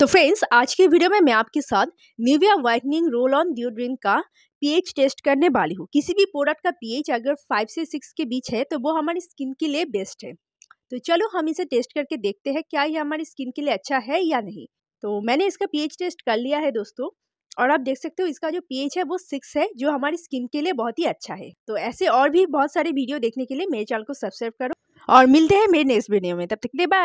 तो फ्रेंड्स आज के वीडियो में मैं आपके साथ Nivea whitening roll on deodorant का पीएच टेस्ट करने वाली हूँ किसी भी प्रोडक्ट का पीएच अगर फाइव से सिक्स के बीच है तो वो हमारी स्किन के लिए बेस्ट है तो चलो हम इसे टेस्ट करके देखते हैं क्या ये हमारी स्किन के लिए अच्छा है या नहीं तो मैंने इसका पीएच टेस्ट कर लिया है दोस्तों और आप देख सकते हो इसका जो पीएच है वो सिक्स है जो हमारी स्किन के लिए बहुत ही अच्छा है तो ऐसे और भी बहुत सारे वीडियो देखने के लिए मेरे चैनल को सब्सक्राइब करो और मिलते हैं मेरे नेक्स्ट वीडियो में तब तक के बाय